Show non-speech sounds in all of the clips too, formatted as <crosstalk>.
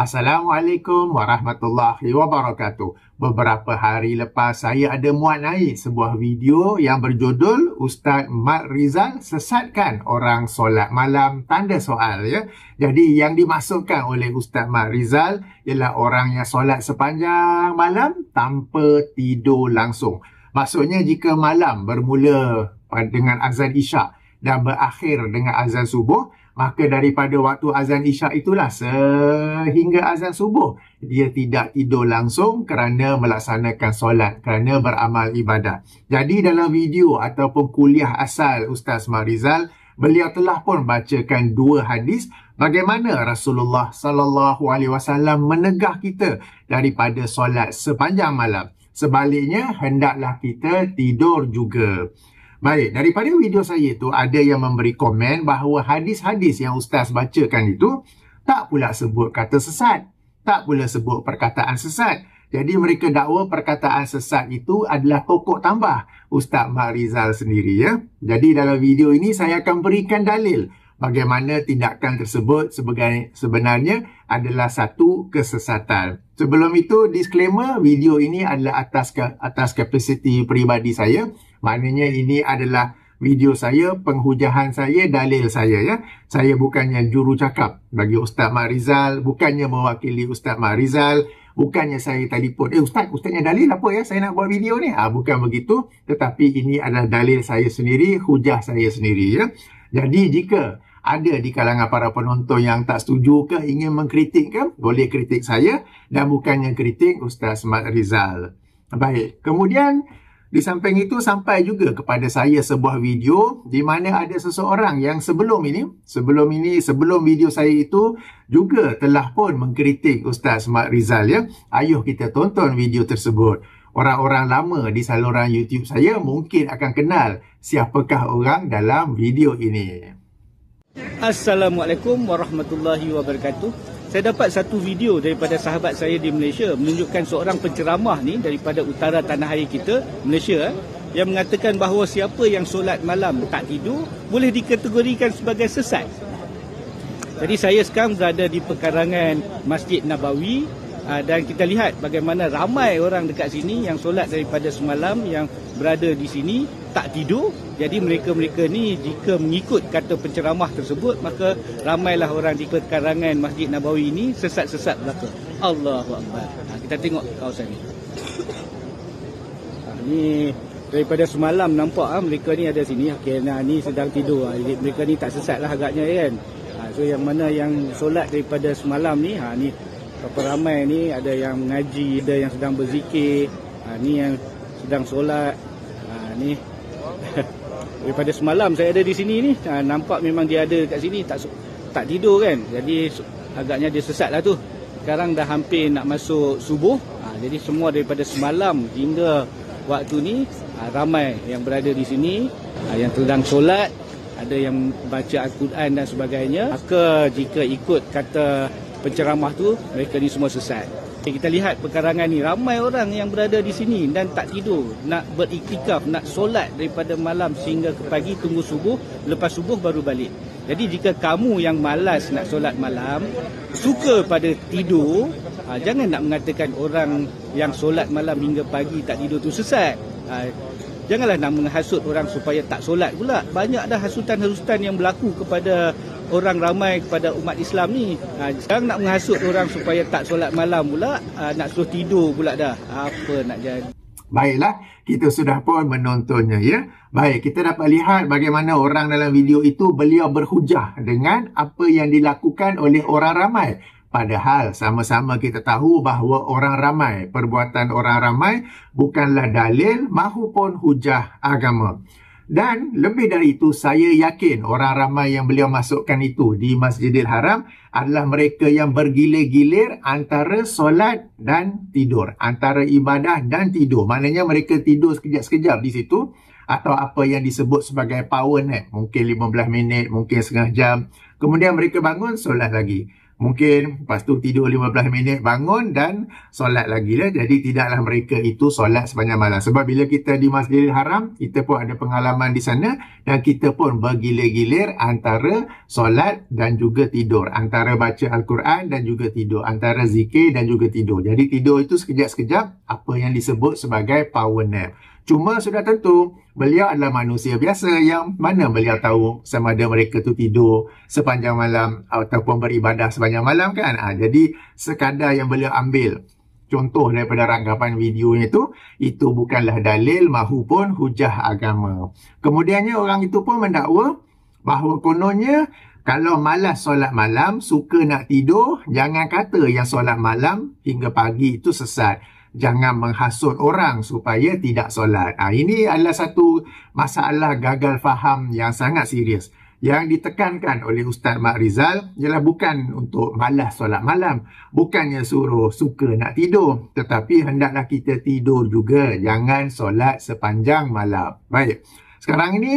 Assalamualaikum warahmatullahi wabarakatuh. Beberapa hari lepas saya ada muat naik sebuah video yang berjudul Ustaz Mat Rizal sesatkan orang solat malam tanda soal ya. Jadi yang dimasukkan oleh Ustaz Mat Rizal ialah orang yang solat sepanjang malam tanpa tidur langsung. Maksudnya jika malam bermula dengan azan isyak dan berakhir dengan azan subuh, Maka daripada waktu azan isyak itulah sehingga azan subuh. Dia tidak tidur langsung kerana melaksanakan solat, kerana beramal ibadah. Jadi dalam video ataupun kuliah asal Ustaz Marizal, beliau telah pun bacakan dua hadis bagaimana Rasulullah sallallahu alaihi wasallam menegah kita daripada solat sepanjang malam. Sebaliknya hendaklah kita tidur juga. Baik, daripada video saya itu ada yang memberi komen bahawa hadis-hadis yang ustaz bacakan itu tak pula sebut kata sesat, tak pula sebut perkataan sesat. Jadi mereka dakwa perkataan sesat itu adalah tokoh tambah Ustaz Mak Rizal sendiri ya. Jadi dalam video ini saya akan berikan dalil bagaimana tindakan tersebut sebenarnya adalah satu kesesatan. Sebelum itu disclaimer video ini adalah atas ke, atas kapasiti peribadi saya. Maknanya ini adalah video saya, penghujahan saya, dalil saya ya. Saya bukannya juru cakap bagi Ustaz Marizal, bukannya mewakili Ustaz Marizal, bukannya saya telefon, eh Ustaz, Ustaznya dalil apa ya saya nak buat video ni? Ha, bukan begitu, tetapi ini adalah dalil saya sendiri, hujah saya sendiri ya. Jadi jika ada di kalangan para penonton yang tak setuju ke ingin mengkritik ke, boleh kritik saya dan bukannya kritik Ustaz Mat Rizal. Baik, kemudian di samping itu sampai juga kepada saya sebuah video di mana ada seseorang yang sebelum ini, sebelum ini, sebelum video saya itu juga telah pun mengkritik Ustaz Mat Rizal ya. Ayuh kita tonton video tersebut. Orang-orang lama di saluran YouTube saya mungkin akan kenal siapakah orang dalam video ini. Assalamualaikum warahmatullahi wabarakatuh. Saya dapat satu video daripada sahabat saya di Malaysia menunjukkan seorang penceramah ni daripada utara tanah air kita, Malaysia, eh, yang mengatakan bahawa siapa yang solat malam tak tidur boleh dikategorikan sebagai sesat. Jadi saya sekarang berada di pekarangan Masjid Nabawi Ah, dan kita lihat bagaimana ramai orang dekat sini yang solat daripada semalam yang berada di sini tak tidur jadi mereka-mereka ni jika mengikut kata penceramah tersebut maka ramailah orang di perkarangan Masjid Nabawi ini sesat-sesat belaka Allahu akbar ah, kita tengok kawasan ni ha, ni daripada semalam nampak ha, mereka ni ada sini okey nah, ni sedang tidur jadi mereka ni tak sesat lah agaknya kan ha, so yang mana yang solat daripada semalam ni ha, ni Berapa ramai ni ada yang mengaji, ada yang sedang berzikir, ha, ni yang sedang solat. Ha, ni <laughs> daripada semalam saya ada di sini ni, ha, nampak memang dia ada kat sini tak tak tidur kan. Jadi agaknya dia sesat lah tu. Sekarang dah hampir nak masuk subuh. Ha, jadi semua daripada semalam hingga waktu ni ha, ramai yang berada di sini ha, yang sedang solat ada yang baca Al-Quran dan sebagainya maka jika ikut kata penceramah tu mereka ni semua sesat. Okay, kita lihat perkarangan ni ramai orang yang berada di sini dan tak tidur nak beriktikaf nak solat daripada malam sehingga ke pagi tunggu subuh lepas subuh baru balik. Jadi jika kamu yang malas nak solat malam suka pada tidur ha, jangan nak mengatakan orang yang solat malam hingga pagi tak tidur tu sesat. Ha, janganlah nak menghasut orang supaya tak solat pula. Banyak dah hasutan-hasutan yang berlaku kepada orang ramai kepada umat Islam ni. Ha, sekarang nak menghasut orang supaya tak solat malam pula, ha, nak suruh tidur pula dah. Apa nak jadi? Baiklah, kita sudah pun menontonnya ya. Baik, kita dapat lihat bagaimana orang dalam video itu beliau berhujah dengan apa yang dilakukan oleh orang ramai. Padahal sama-sama kita tahu bahawa orang ramai, perbuatan orang ramai bukanlah dalil mahupun hujah agama. Dan lebih dari itu, saya yakin orang ramai yang beliau masukkan itu di Masjidil Haram adalah mereka yang bergilir-gilir antara solat dan tidur. Antara ibadah dan tidur. Maknanya mereka tidur sekejap-sekejap di situ atau apa yang disebut sebagai power nap. Mungkin 15 minit, mungkin setengah jam. Kemudian mereka bangun, solat lagi. Mungkin lepas tu tidur 15 minit bangun dan solat lagi lah. Jadi tidaklah mereka itu solat sepanjang malam. Sebab bila kita di masjid Haram, kita pun ada pengalaman di sana dan kita pun bergilir-gilir antara solat dan juga tidur. Antara baca Al-Quran dan juga tidur. Antara zikir dan juga tidur. Jadi tidur itu sekejap-sekejap apa yang disebut sebagai power nap. Cuma sudah tentu beliau adalah manusia biasa yang mana beliau tahu sama ada mereka tu tidur sepanjang malam ataupun beribadah sepanjang malam kan. Ha, jadi sekadar yang beliau ambil contoh daripada rangkapan videonya itu, itu bukanlah dalil mahupun hujah agama. Kemudiannya orang itu pun mendakwa bahawa kononnya kalau malas solat malam, suka nak tidur, jangan kata yang solat malam hingga pagi itu sesat jangan menghasut orang supaya tidak solat. Ha, ini adalah satu masalah gagal faham yang sangat serius. Yang ditekankan oleh Ustaz Mak Rizal ialah bukan untuk malas solat malam. Bukannya suruh suka nak tidur. Tetapi hendaklah kita tidur juga. Jangan solat sepanjang malam. Baik. Sekarang ini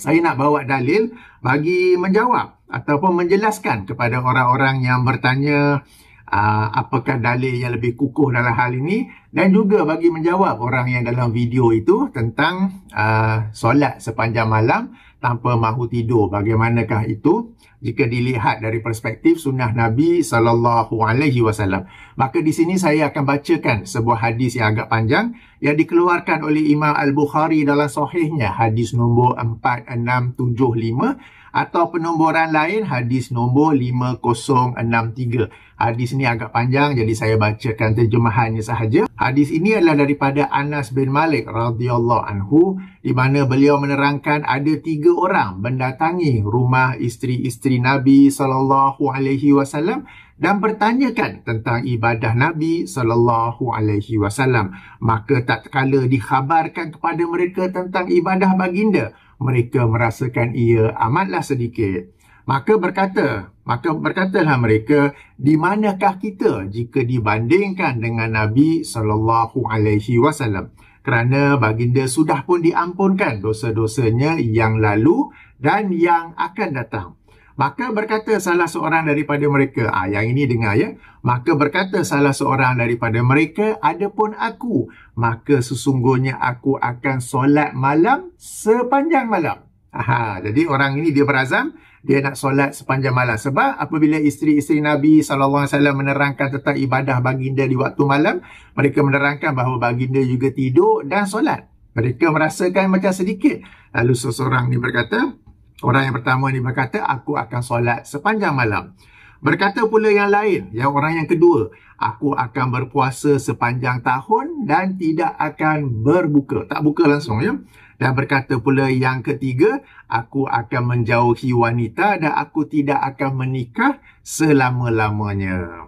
saya nak bawa dalil bagi menjawab ataupun menjelaskan kepada orang-orang yang bertanya uh, Ah, apakah dalil yang lebih kukuh dalam hal ini dan juga bagi menjawab orang yang dalam video itu tentang aa, ah, solat sepanjang malam tanpa mahu tidur bagaimanakah itu jika dilihat dari perspektif sunnah Nabi sallallahu alaihi wasallam maka di sini saya akan bacakan sebuah hadis yang agak panjang yang dikeluarkan oleh Imam Al-Bukhari dalam sahihnya hadis nombor 4675 atau penomboran lain hadis nombor 5063. Hadis ini agak panjang jadi saya bacakan terjemahannya sahaja. Hadis ini adalah daripada Anas bin Malik radhiyallahu anhu di mana beliau menerangkan ada tiga orang mendatangi rumah isteri-isteri Nabi sallallahu alaihi wasallam dan bertanyakan tentang ibadah Nabi sallallahu alaihi wasallam maka tak kala dikhabarkan kepada mereka tentang ibadah baginda mereka merasakan ia amatlah sedikit maka berkata maka berkatalah mereka di manakah kita jika dibandingkan dengan Nabi sallallahu alaihi wasallam kerana baginda sudah pun diampunkan dosa-dosanya yang lalu dan yang akan datang Maka berkata salah seorang daripada mereka, ah ha, yang ini dengar ya. Maka berkata salah seorang daripada mereka, adapun aku, maka sesungguhnya aku akan solat malam sepanjang malam. Ha, jadi orang ini dia berazam dia nak solat sepanjang malam sebab apabila isteri-isteri Nabi saw menerangkan tentang ibadah baginda di waktu malam, mereka menerangkan bahawa baginda juga tidur dan solat. Mereka merasakan macam sedikit. Lalu seseorang ni berkata, Orang yang pertama ni berkata, aku akan solat sepanjang malam. Berkata pula yang lain, yang orang yang kedua, aku akan berpuasa sepanjang tahun dan tidak akan berbuka. Tak buka langsung ya. Dan berkata pula yang ketiga, aku akan menjauhi wanita dan aku tidak akan menikah selama-lamanya.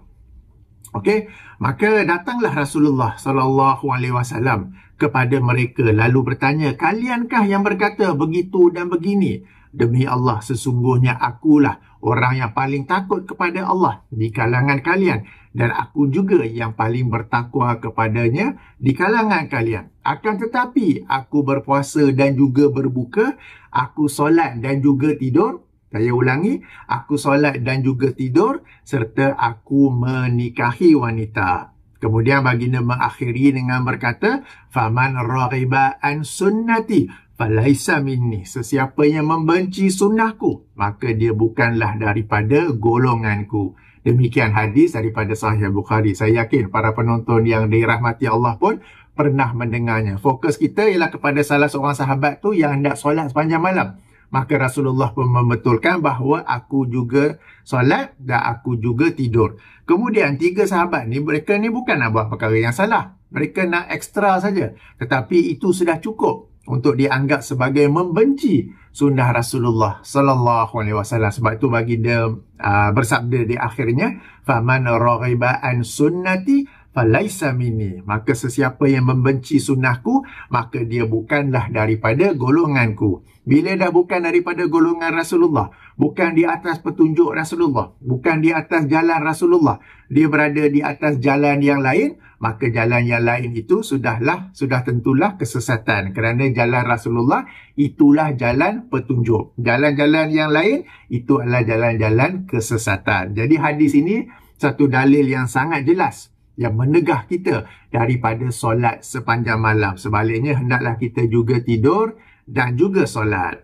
Okey, maka datanglah Rasulullah sallallahu alaihi wasallam kepada mereka lalu bertanya, "Kaliankah yang berkata begitu dan begini?" Demi Allah, sesungguhnya akulah orang yang paling takut kepada Allah di kalangan kalian. Dan aku juga yang paling bertakwa kepadanya di kalangan kalian. Akan tetapi, aku berpuasa dan juga berbuka. Aku solat dan juga tidur. Saya ulangi, aku solat dan juga tidur serta aku menikahi wanita. Kemudian baginda mengakhiri dengan berkata, "Faman raghiba an sunnati Falaisa minni. Sesiapa yang membenci sunnahku, maka dia bukanlah daripada golonganku. Demikian hadis daripada Sahih Bukhari. Saya yakin para penonton yang dirahmati Allah pun pernah mendengarnya. Fokus kita ialah kepada salah seorang sahabat tu yang hendak solat sepanjang malam. Maka Rasulullah pun membetulkan bahawa aku juga solat dan aku juga tidur. Kemudian tiga sahabat ni, mereka ni bukan nak buat perkara yang salah. Mereka nak ekstra saja. Tetapi itu sudah cukup untuk dianggap sebagai membenci sunnah Rasulullah sallallahu alaihi wasallam sebab itu bagi dia uh, bersabda di akhirnya faman raghiba an sunnati falaisa minni maka sesiapa yang membenci sunnahku maka dia bukanlah daripada golonganku bila dah bukan daripada golongan Rasulullah bukan di atas petunjuk Rasulullah bukan di atas jalan Rasulullah dia berada di atas jalan yang lain maka jalan yang lain itu sudahlah sudah tentulah kesesatan kerana jalan Rasulullah itulah jalan petunjuk jalan-jalan yang lain itu adalah jalan-jalan kesesatan jadi hadis ini satu dalil yang sangat jelas yang menegah kita daripada solat sepanjang malam sebaliknya hendaklah kita juga tidur dan juga solat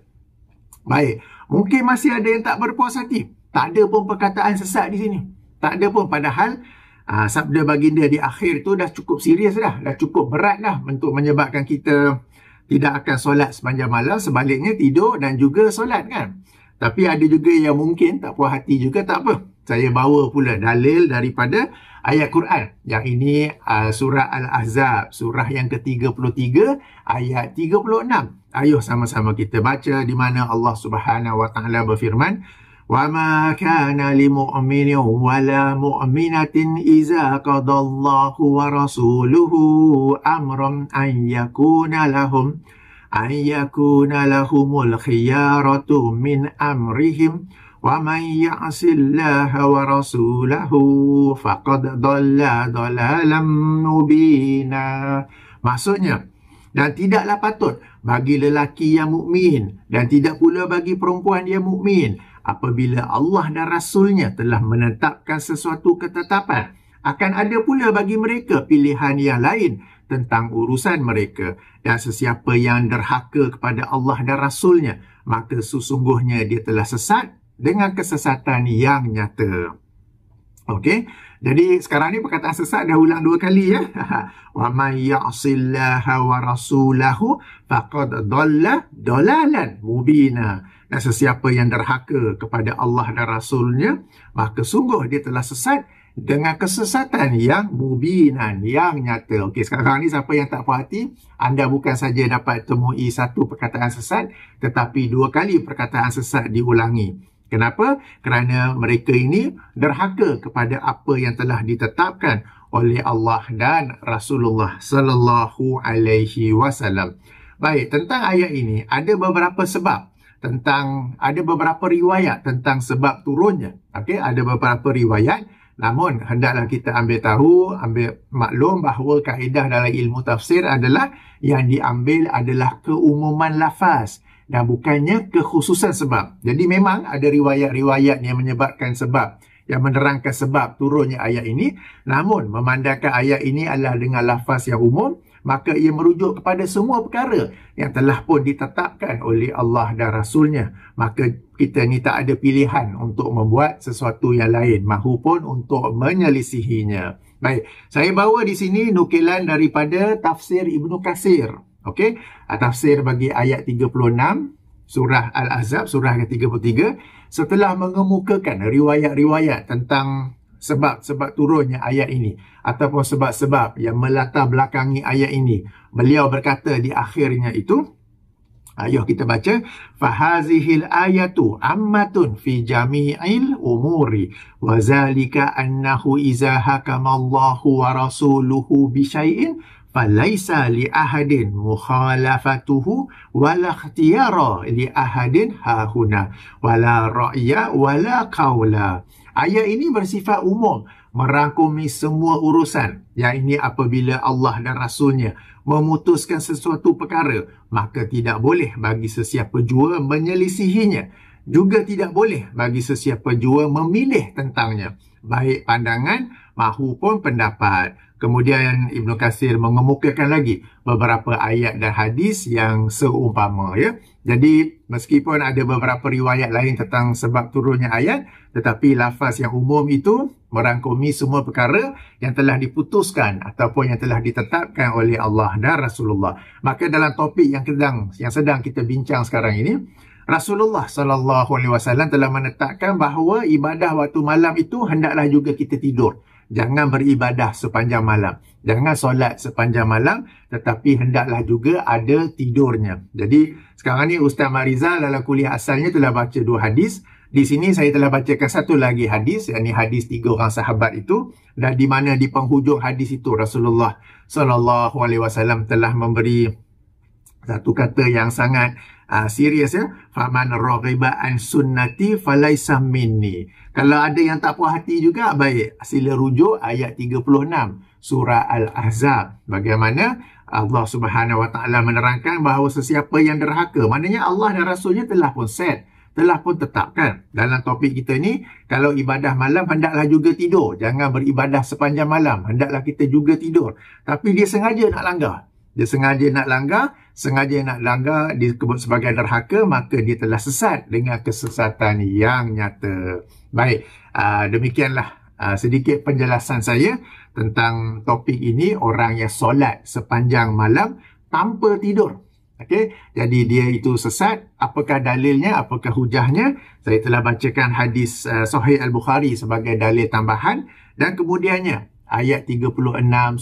baik mungkin masih ada yang tak berpuas hati tak ada pun perkataan sesat di sini tak ada pun padahal Uh, sabda baginda di akhir tu dah cukup serius dah. Dah cukup berat dah untuk menyebabkan kita tidak akan solat sepanjang malam. Sebaliknya tidur dan juga solat kan. Tapi ada juga yang mungkin tak puas hati juga tak apa. Saya bawa pula dalil daripada ayat Quran. Yang ini uh, surah Al-Ahzab. Surah yang ke-33 ayat 36. Ayuh sama-sama kita baca di mana Allah subhanahu wa ta'ala berfirman. وما كان لمؤمن ولا مؤمنة إذا قضى الله ورسوله أمرا أن يكون لهم أن يكون لهم الخيارة من أمرهم ومن يعص الله ورسوله فقد ضل ضلالا مبينا Maksudnya, dan tidaklah patut bagi lelaki yang mukmin dan tidak pula bagi perempuan yang mukmin apabila Allah dan Rasulnya telah menetapkan sesuatu ketetapan. Akan ada pula bagi mereka pilihan yang lain tentang urusan mereka. Dan sesiapa yang derhaka kepada Allah dan Rasulnya, maka sesungguhnya dia telah sesat dengan kesesatan yang nyata. Okey. Jadi sekarang ni perkataan sesat dah ulang dua kali ya. <laughs> Wa man ya'sillaha wa rasulahu faqad dalla dalalan mubina. Dan sesiapa yang derhaka kepada Allah dan Rasulnya, maka sungguh dia telah sesat dengan kesesatan yang mubinan, yang nyata. Okey, sekarang ni siapa yang tak puas hati, anda bukan saja dapat temui satu perkataan sesat, tetapi dua kali perkataan sesat diulangi. Kenapa? Kerana mereka ini derhaka kepada apa yang telah ditetapkan oleh Allah dan Rasulullah sallallahu alaihi wasallam. Baik, tentang ayat ini ada beberapa sebab tentang ada beberapa riwayat tentang sebab turunnya. Okey, ada beberapa riwayat namun hendaklah kita ambil tahu, ambil maklum bahawa kaedah dalam ilmu tafsir adalah yang diambil adalah keumuman lafaz. Nah bukannya kekhususan sebab. Jadi memang ada riwayat-riwayat yang menyebabkan sebab yang menerangkan sebab turunnya ayat ini namun memandangkan ayat ini adalah dengan lafaz yang umum maka ia merujuk kepada semua perkara yang telah pun ditetapkan oleh Allah dan Rasulnya. Maka kita ni tak ada pilihan untuk membuat sesuatu yang lain mahupun untuk menyelisihinya. Baik, saya bawa di sini nukilan daripada tafsir Ibnu Qasir. Okey, ah, tafsir bagi ayat 36 surah Al-Ahzab surah ke-33 setelah mengemukakan riwayat-riwayat tentang sebab-sebab turunnya ayat ini ataupun sebab-sebab yang melatar belakangi ayat ini. Beliau berkata di akhirnya itu Ayuh kita baca fahazihil ayatu ammatun fi jami'il umuri wa zalika annahu iza hakama Allahu wa rasuluhu bi falaisa li ahadin mukhalafatuhu wala ikhtiyara li ahadin hahuna wala ra'ya wala qawla ayat ini bersifat umum merangkumi semua urusan yang ini apabila Allah dan Rasulnya memutuskan sesuatu perkara maka tidak boleh bagi sesiapa jua menyelisihinya juga tidak boleh bagi sesiapa jua memilih tentangnya baik pandangan mahupun pendapat Kemudian Ibn Qasir mengemukakan lagi beberapa ayat dan hadis yang seumpama ya. Jadi meskipun ada beberapa riwayat lain tentang sebab turunnya ayat tetapi lafaz yang umum itu merangkumi semua perkara yang telah diputuskan ataupun yang telah ditetapkan oleh Allah dan Rasulullah. Maka dalam topik yang sedang yang sedang kita bincang sekarang ini Rasulullah sallallahu alaihi wasallam telah menetapkan bahawa ibadah waktu malam itu hendaklah juga kita tidur. Jangan beribadah sepanjang malam. Jangan solat sepanjang malam tetapi hendaklah juga ada tidurnya. Jadi sekarang ni Ustaz Mariza dalam kuliah asalnya telah baca dua hadis. Di sini saya telah bacakan satu lagi hadis yakni hadis tiga orang sahabat itu dan di mana di penghujung hadis itu Rasulullah SAW telah memberi satu kata yang sangat uh, serius ya. Faman raghiba an sunnati falaysa minni. Kalau ada yang tak puas hati juga baik sila rujuk ayat 36 surah Al-Ahzab. Bagaimana Allah Subhanahu Wa Taala menerangkan bahawa sesiapa yang derhaka, maknanya Allah dan rasulnya telah pun set telah pun tetapkan dalam topik kita ni kalau ibadah malam hendaklah juga tidur jangan beribadah sepanjang malam hendaklah kita juga tidur tapi dia sengaja nak langgar dia sengaja nak langgar, sengaja nak langgar disebut sebagai derhaka, maka dia telah sesat dengan kesesatan yang nyata. Baik, uh, demikianlah uh, sedikit penjelasan saya tentang topik ini orang yang solat sepanjang malam tanpa tidur. Okey, jadi dia itu sesat. Apakah dalilnya? Apakah hujahnya? Saya telah bacakan hadis uh, Sahih Al-Bukhari sebagai dalil tambahan dan kemudiannya ayat 36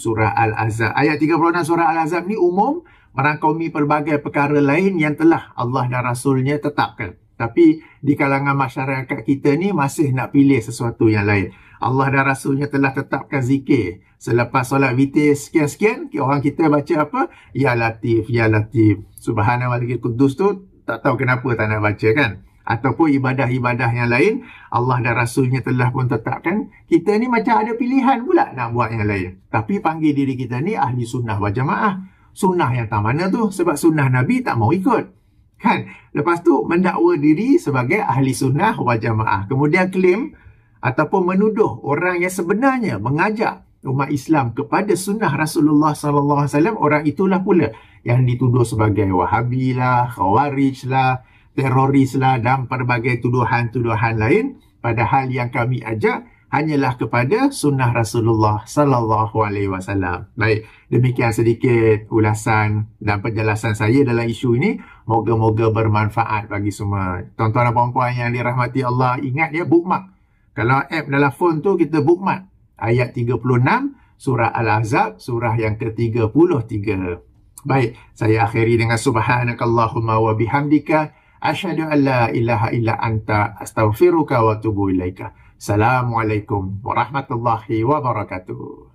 surah Al-Azab. Ayat 36 surah Al-Azab ni umum merangkumi pelbagai perkara lain yang telah Allah dan Rasulnya tetapkan. Tapi di kalangan masyarakat kita ni masih nak pilih sesuatu yang lain. Allah dan Rasulnya telah tetapkan zikir. Selepas solat witir sekian-sekian, orang kita baca apa? Ya Latif, Ya Latif. Subhanallah Kudus tu tak tahu kenapa tak nak baca kan? ataupun ibadah-ibadah yang lain Allah dan Rasulnya telah pun tetapkan kita ni macam ada pilihan pula nak buat yang lain tapi panggil diri kita ni ahli sunnah wal jamaah sunnah yang tak mana tu sebab sunnah Nabi tak mau ikut kan lepas tu mendakwa diri sebagai ahli sunnah wal jamaah kemudian klaim ataupun menuduh orang yang sebenarnya mengajak umat Islam kepada sunnah Rasulullah sallallahu alaihi wasallam orang itulah pula yang dituduh sebagai wahabilah khawarijlah teroris lah dan pelbagai tuduhan-tuduhan lain padahal yang kami ajak hanyalah kepada sunnah Rasulullah sallallahu alaihi wasallam. Baik, demikian sedikit ulasan dan penjelasan saya dalam isu ini. Moga-moga bermanfaat bagi semua. Tuan-tuan dan puan-puan yang dirahmati Allah, ingat ya bookmark. Kalau app dalam phone tu kita bookmark ayat 36 surah Al-Ahzab surah yang ke-33. Baik, saya akhiri dengan subhanakallahumma wa bihamdika Asyhadu an la ilaha illa anta astaghfiruka wa atubu ilaika. Assalamualaikum warahmatullahi wabarakatuh.